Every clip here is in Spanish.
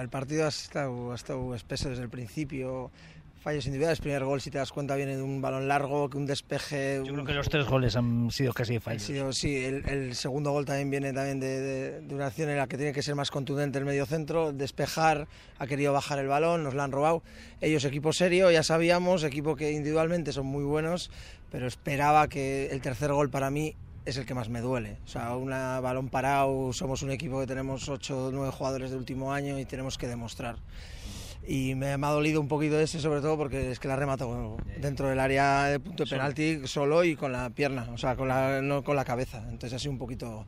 El partido ha estado, espeso desde el principio fallos individuales. El primer gol, si te das cuenta, viene de un balón largo, que un despeje. Yo creo que los tres goles han sido casi fallos. Sido, sí, el, segundo gol también viene también de, una acción en la que tiene que ser más contundente el medio centro, despejar, ha querido bajar el balón, nos lo han robado. Ellos, equipo serio, ya sabíamos, equipo que individualmente son muy buenos, pero esperaba que el tercer gol para mí es el que más me duele. O sea, un balón parado, somos un equipo que tenemos 8 o 9 jugadores del último año y tenemos que demostrar y me, ha dolido un poquito ese sobre todo porque es que la remato dentro del área de punto de penalti solo y con la pierna, o sea, con la, no con la cabeza. Entonces ha sido un poquito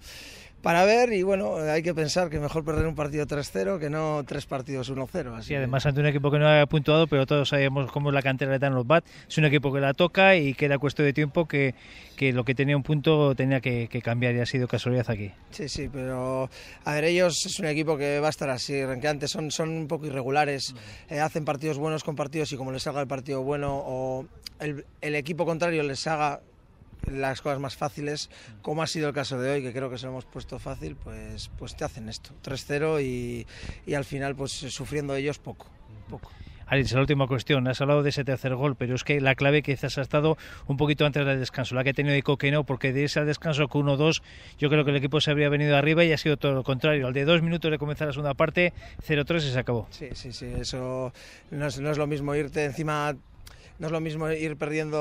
para ver y bueno, hay que pensar que mejor perder un partido 3-0 que no tres partidos 1-0. Y además ante un equipo que no ha puntuado, pero todos sabemos cómo es la cantera de los BAT, es un equipo que la toca y queda era cuestión de tiempo que, que lo que tenía un punto tenía que, cambiar y ha sido casualidad aquí. Sí, sí, pero a ver, ellos es un equipo que va a estar así, ranqueantes, son, son un poco irregulares. Mm. Eh, hacen partidos buenos con partidos y como les haga el partido bueno o el, equipo contrario les haga las cosas más fáciles, como ha sido el caso de hoy, que creo que se lo hemos puesto fácil, pues, pues te hacen esto, 3-0 y, y al final pues sufriendo ellos poco, poco es la última cuestión. Has hablado de ese tercer gol, pero es que la clave quizás ha estado un poquito antes del descanso, la que ha tenido de Coqueno, porque de ese descanso con 1-2, yo creo que el equipo se habría venido arriba y ha sido todo lo contrario. Al de dos minutos de comenzar la segunda parte, 0-3 y se acabó. Sí, sí, sí. Eso no es lo mismo irte encima no es lo mismo ir perdiendo,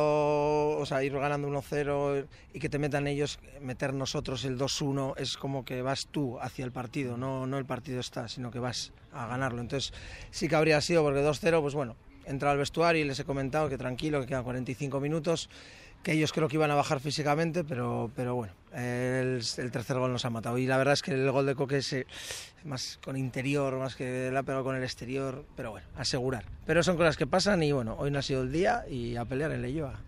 o sea, ir ganando 1-0 y que te metan ellos, meter nosotros el 2-1, es como que vas tú hacia el partido, no, no el partido está, sino que vas a ganarlo. Entonces sí que habría sido, porque 2-0, pues bueno, entra al vestuario y les he comentado que tranquilo, que quedan 45 minutos que ellos creo que iban a bajar físicamente, pero, pero bueno, el, tercer gol nos ha matado. Y la verdad es que el gol de Coque es eh, más con interior, más que la pero con el exterior, pero bueno, asegurar. Pero son cosas que pasan y bueno, hoy no ha sido el día y a pelear en Leyoa.